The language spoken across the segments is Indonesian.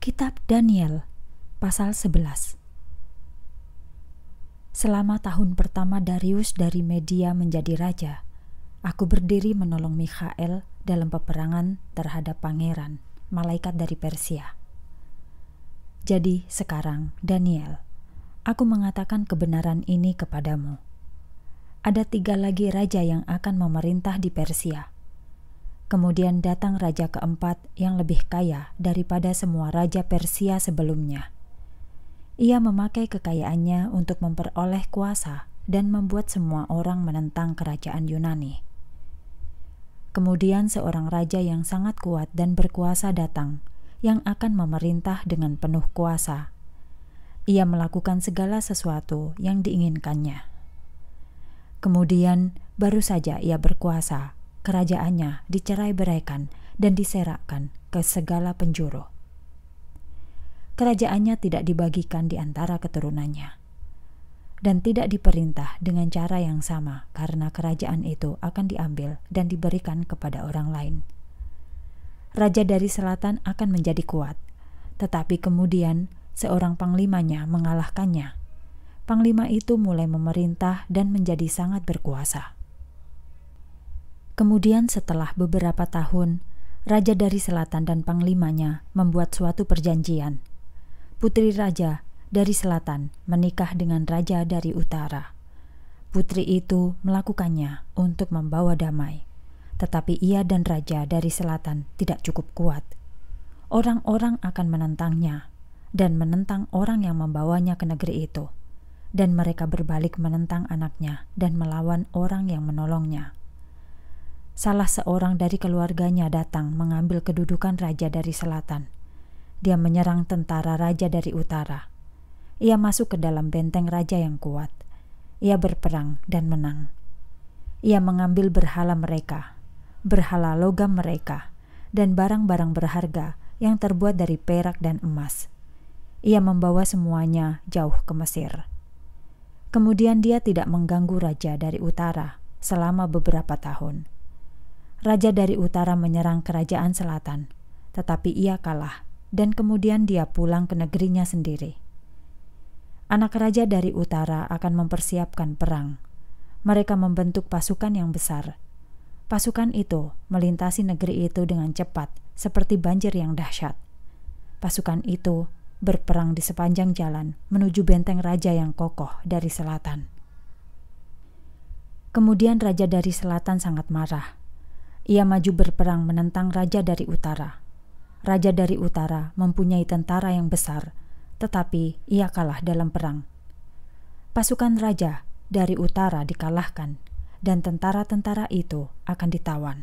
Kitab Daniel pasal 11 Selama tahun pertama Darius dari Media menjadi raja, aku berdiri menolong Mikhael dalam peperangan terhadap pangeran, malaikat dari Persia. Jadi sekarang, Daniel, aku mengatakan kebenaran ini kepadamu. Ada tiga lagi raja yang akan memerintah di Persia, Kemudian datang raja keempat yang lebih kaya daripada semua raja Persia sebelumnya. Ia memakai kekayaannya untuk memperoleh kuasa dan membuat semua orang menentang kerajaan Yunani. Kemudian seorang raja yang sangat kuat dan berkuasa datang, yang akan memerintah dengan penuh kuasa. Ia melakukan segala sesuatu yang diinginkannya. Kemudian baru saja ia berkuasa, kerajaannya dicerai beraikan dan diserakkan ke segala penjuru. Kerajaannya tidak dibagikan di antara keturunannya dan tidak diperintah dengan cara yang sama, karena kerajaan itu akan diambil dan diberikan kepada orang lain. Raja dari selatan akan menjadi kuat, tetapi kemudian seorang panglimanya mengalahkannya. Panglima itu mulai memerintah dan menjadi sangat berkuasa. Kemudian setelah beberapa tahun, Raja dari Selatan dan panglimanya membuat suatu perjanjian. Putri Raja dari Selatan menikah dengan Raja dari Utara. Putri itu melakukannya untuk membawa damai, tetapi ia dan Raja dari Selatan tidak cukup kuat. Orang-orang akan menentangnya dan menentang orang yang membawanya ke negeri itu, dan mereka berbalik menentang anaknya dan melawan orang yang menolongnya salah seorang dari keluarganya datang mengambil kedudukan raja dari selatan. Dia menyerang tentara raja dari utara. Ia masuk ke dalam benteng raja yang kuat. Ia berperang dan menang. Ia mengambil berhala mereka, berhala logam mereka, dan barang-barang berharga yang terbuat dari perak dan emas. Ia membawa semuanya jauh ke Mesir. Kemudian dia tidak mengganggu raja dari utara selama beberapa tahun raja dari utara menyerang kerajaan selatan, tetapi ia kalah dan kemudian dia pulang ke negerinya sendiri. Anak raja dari utara akan mempersiapkan perang. Mereka membentuk pasukan yang besar. Pasukan itu melintasi negeri itu dengan cepat, seperti banjir yang dahsyat. Pasukan itu berperang di sepanjang jalan menuju benteng raja yang kokoh dari selatan. Kemudian raja dari selatan sangat marah ia maju berperang menentang raja dari utara. Raja dari utara mempunyai tentara yang besar, tetapi ia kalah dalam perang. Pasukan raja dari utara dikalahkan, dan tentara-tentara itu akan ditawan.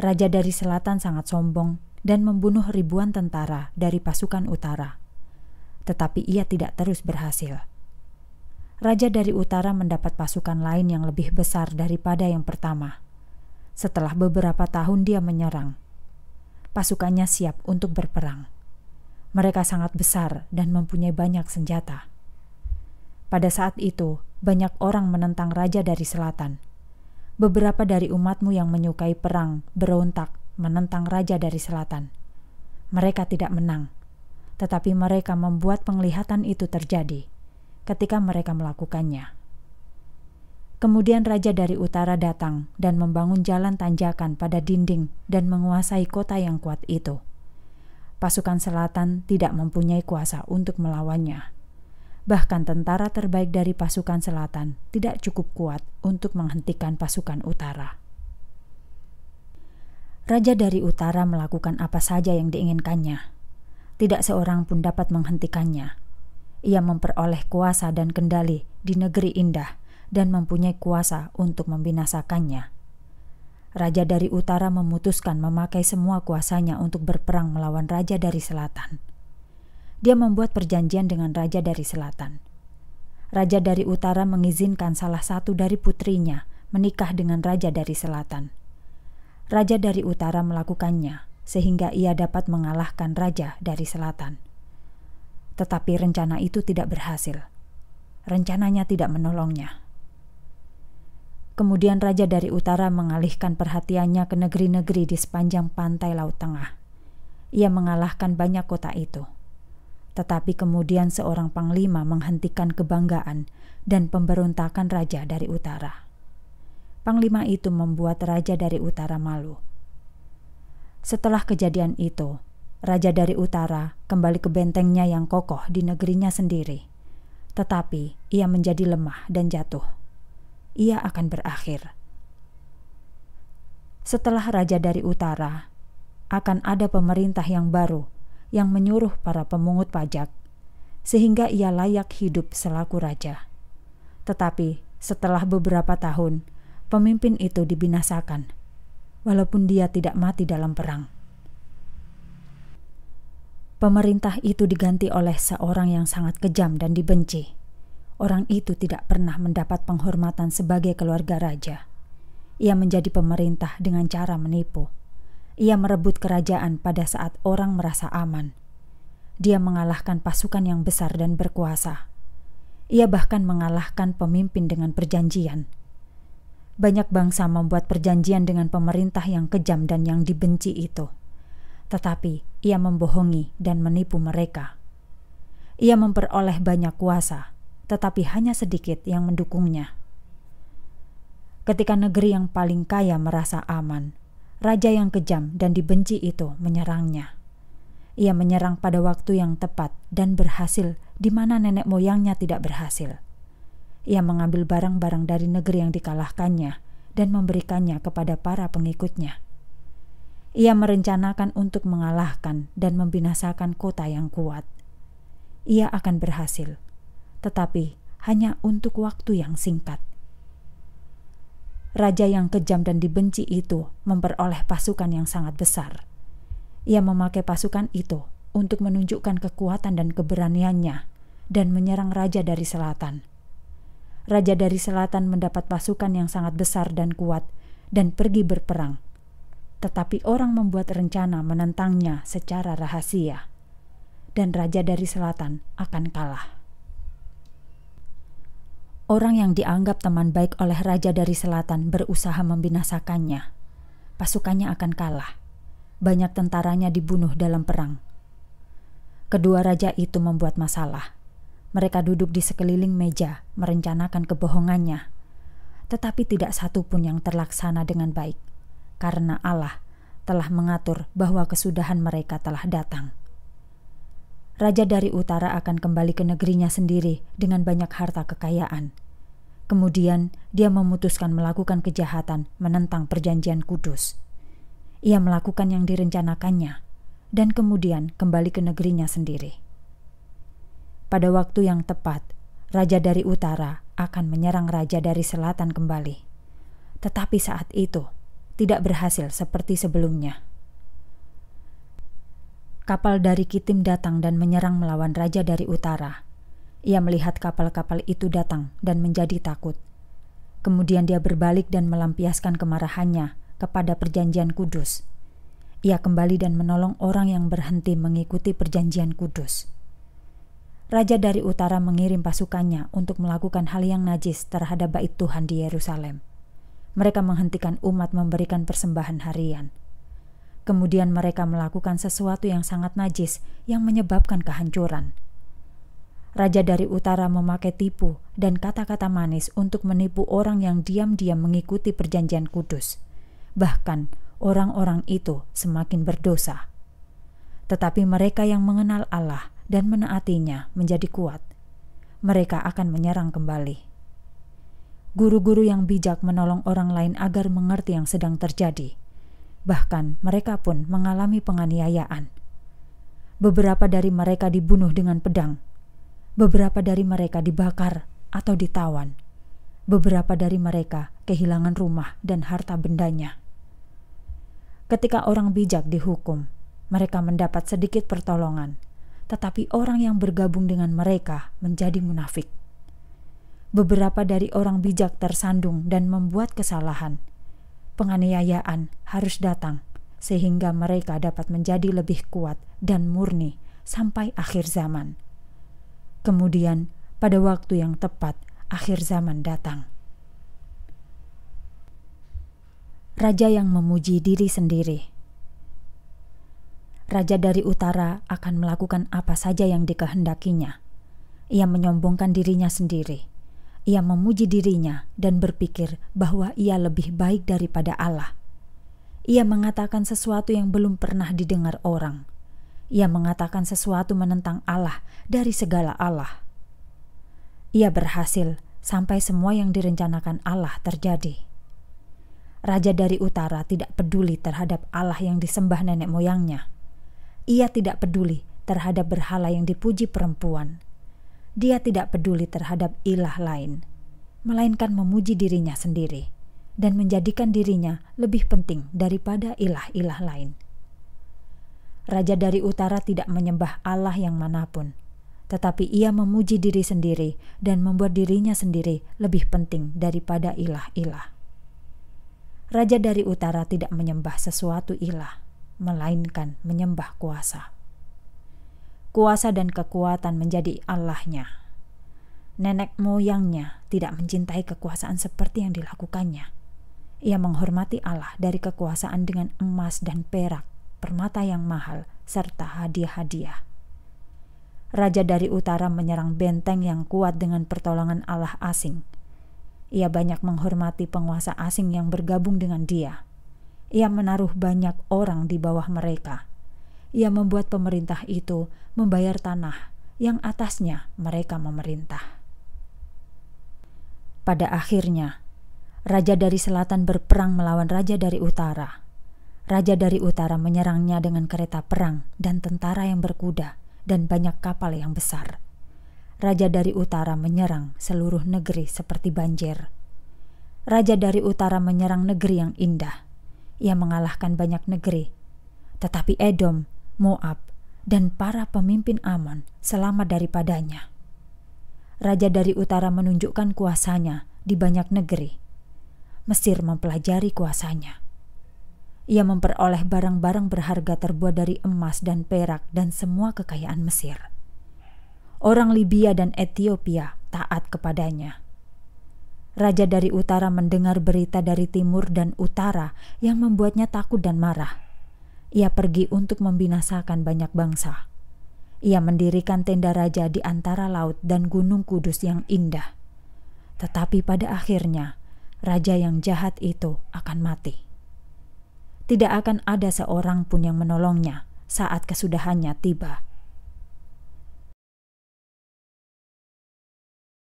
Raja dari selatan sangat sombong dan membunuh ribuan tentara dari pasukan utara, tetapi ia tidak terus berhasil. Raja dari utara mendapat pasukan lain yang lebih besar daripada yang pertama setelah beberapa tahun dia menyerang, pasukannya siap untuk berperang. Mereka sangat besar dan mempunyai banyak senjata. Pada saat itu, banyak orang menentang raja dari selatan. Beberapa dari umatmu yang menyukai perang berontak menentang raja dari selatan. Mereka tidak menang, tetapi mereka membuat penglihatan itu terjadi ketika mereka melakukannya. Kemudian raja dari utara datang dan membangun jalan tanjakan pada dinding dan menguasai kota yang kuat itu. Pasukan selatan tidak mempunyai kuasa untuk melawannya. Bahkan tentara terbaik dari pasukan selatan tidak cukup kuat untuk menghentikan pasukan utara. Raja dari utara melakukan apa saja yang diinginkannya. Tidak seorang pun dapat menghentikannya. Ia memperoleh kuasa dan kendali di negeri indah dan mempunyai kuasa untuk membinasakannya. Raja dari utara memutuskan memakai semua kuasanya untuk berperang melawan raja dari selatan. Dia membuat perjanjian dengan raja dari selatan. Raja dari utara mengizinkan salah satu dari putrinya menikah dengan raja dari selatan. Raja dari utara melakukannya sehingga ia dapat mengalahkan raja dari selatan. Tetapi rencana itu tidak berhasil. Rencananya tidak menolongnya. Kemudian raja dari utara mengalihkan perhatiannya ke negeri-negeri di sepanjang pantai Laut Tengah. Ia mengalahkan banyak kota itu. Tetapi kemudian seorang panglima menghentikan kebanggaan dan pemberontakan raja dari utara. Panglima itu membuat raja dari utara malu. Setelah kejadian itu, raja dari utara kembali ke bentengnya yang kokoh di negerinya sendiri. Tetapi ia menjadi lemah dan jatuh ia akan berakhir. Setelah raja dari utara, akan ada pemerintah yang baru yang menyuruh para pemungut pajak, sehingga ia layak hidup selaku raja. Tetapi setelah beberapa tahun, pemimpin itu dibinasakan, walaupun dia tidak mati dalam perang. Pemerintah itu diganti oleh seorang yang sangat kejam dan dibenci Orang itu tidak pernah mendapat penghormatan sebagai keluarga raja. Ia menjadi pemerintah dengan cara menipu. Ia merebut kerajaan pada saat orang merasa aman. Dia mengalahkan pasukan yang besar dan berkuasa. Ia bahkan mengalahkan pemimpin dengan perjanjian. Banyak bangsa membuat perjanjian dengan pemerintah yang kejam dan yang dibenci itu, tetapi ia membohongi dan menipu mereka. Ia memperoleh banyak kuasa tetapi hanya sedikit yang mendukungnya. Ketika negeri yang paling kaya merasa aman, raja yang kejam dan dibenci itu menyerangnya. Ia menyerang pada waktu yang tepat dan berhasil, di mana nenek moyangnya tidak berhasil. Ia mengambil barang-barang dari negeri yang dikalahkannya dan memberikannya kepada para pengikutnya. Ia merencanakan untuk mengalahkan dan membinasakan kota yang kuat. Ia akan berhasil tetapi hanya untuk waktu yang singkat. Raja yang kejam dan dibenci itu memperoleh pasukan yang sangat besar. Ia memakai pasukan itu untuk menunjukkan kekuatan dan keberaniannya dan menyerang raja dari selatan. Raja dari selatan mendapat pasukan yang sangat besar dan kuat dan pergi berperang. Tetapi orang membuat rencana menentangnya secara rahasia dan raja dari selatan akan kalah. Orang yang dianggap teman baik oleh raja dari selatan berusaha membinasakannya. Pasukannya akan kalah. Banyak tentaranya dibunuh dalam perang. Kedua raja itu membuat masalah. Mereka duduk di sekeliling meja, merencanakan kebohongannya. Tetapi tidak satu pun yang terlaksana dengan baik, karena Allah telah mengatur bahwa kesudahan mereka telah datang raja dari utara akan kembali ke negerinya sendiri dengan banyak harta kekayaan. Kemudian, dia memutuskan melakukan kejahatan menentang Perjanjian Kudus. Ia melakukan yang direncanakannya dan kemudian kembali ke negerinya sendiri. Pada waktu yang tepat, raja dari utara akan menyerang raja dari selatan kembali, tetapi saat itu tidak berhasil seperti sebelumnya kapal dari Kitim datang dan menyerang melawan raja dari utara. Ia melihat kapal-kapal itu datang dan menjadi takut. Kemudian dia berbalik dan melampiaskan kemarahannya kepada Perjanjian Kudus. Ia kembali dan menolong orang yang berhenti mengikuti Perjanjian Kudus. Raja dari utara mengirim pasukannya untuk melakukan hal yang najis terhadap Bait Tuhan di Yerusalem. Mereka menghentikan umat memberikan persembahan harian Kemudian mereka melakukan sesuatu yang sangat najis yang menyebabkan kehancuran. Raja dari utara memakai tipu dan kata-kata manis untuk menipu orang yang diam-diam mengikuti perjanjian kudus. Bahkan orang-orang itu semakin berdosa. Tetapi mereka yang mengenal Allah dan menaatinya menjadi kuat. Mereka akan menyerang kembali. Guru-guru yang bijak menolong orang lain agar mengerti yang sedang terjadi bahkan mereka pun mengalami penganiayaan. Beberapa dari mereka dibunuh dengan pedang, beberapa dari mereka dibakar atau ditawan, beberapa dari mereka kehilangan rumah dan harta bendanya. Ketika orang bijak dihukum, mereka mendapat sedikit pertolongan, tetapi orang yang bergabung dengan mereka menjadi munafik. Beberapa dari orang bijak tersandung dan membuat kesalahan penganiayaan harus datang sehingga mereka dapat menjadi lebih kuat dan murni sampai akhir zaman. Kemudian, pada waktu yang tepat, akhir zaman datang. Raja yang memuji diri sendiri. Raja dari utara akan melakukan apa saja yang dikehendakinya. Ia menyombongkan dirinya sendiri ia memuji dirinya dan berpikir bahwa ia lebih baik daripada Allah. Ia mengatakan sesuatu yang belum pernah didengar orang. Ia mengatakan sesuatu menentang Allah dari segala Allah. Ia berhasil sampai semua yang direncanakan Allah terjadi. Raja dari utara tidak peduli terhadap Allah yang disembah nenek moyangnya. Ia tidak peduli terhadap berhala yang dipuji perempuan dia tidak peduli terhadap ilah lain, melainkan memuji dirinya sendiri dan menjadikan dirinya lebih penting daripada ilah-ilah lain. Raja dari utara tidak menyembah Allah yang manapun, tetapi ia memuji diri sendiri dan membuat dirinya sendiri lebih penting daripada ilah-ilah. Raja dari utara tidak menyembah sesuatu ilah, melainkan menyembah kuasa kuasa dan kekuatan menjadi Allahnya. Nenek moyangnya tidak mencintai kekuasaan seperti yang dilakukannya. Ia menghormati Allah dari kekuasaan dengan emas dan perak, permata yang mahal, serta hadiah-hadiah. Raja dari utara menyerang benteng yang kuat dengan pertolongan Allah asing. Ia banyak menghormati penguasa asing yang bergabung dengan dia. Ia menaruh banyak orang di bawah mereka ia membuat pemerintah itu membayar tanah yang atasnya mereka memerintah. Pada akhirnya, raja dari selatan berperang melawan raja dari utara. Raja dari utara menyerangnya dengan kereta perang dan tentara yang berkuda dan banyak kapal yang besar. Raja dari utara menyerang seluruh negeri seperti banjir. Raja dari utara menyerang negeri yang indah. Ia mengalahkan banyak negeri. Tetapi Edom Moab, dan para pemimpin Amon selamat daripadanya. Raja dari utara menunjukkan kuasanya di banyak negeri. Mesir mempelajari kuasanya. Ia memperoleh barang-barang berharga terbuat dari emas dan perak dan semua kekayaan Mesir. Orang Libya dan Ethiopia taat kepadanya. Raja dari utara mendengar berita dari timur dan utara yang membuatnya takut dan marah ia pergi untuk membinasakan banyak bangsa. Ia mendirikan tenda raja di antara laut dan gunung kudus yang indah. Tetapi pada akhirnya, raja yang jahat itu akan mati. Tidak akan ada seorang pun yang menolongnya saat kesudahannya tiba.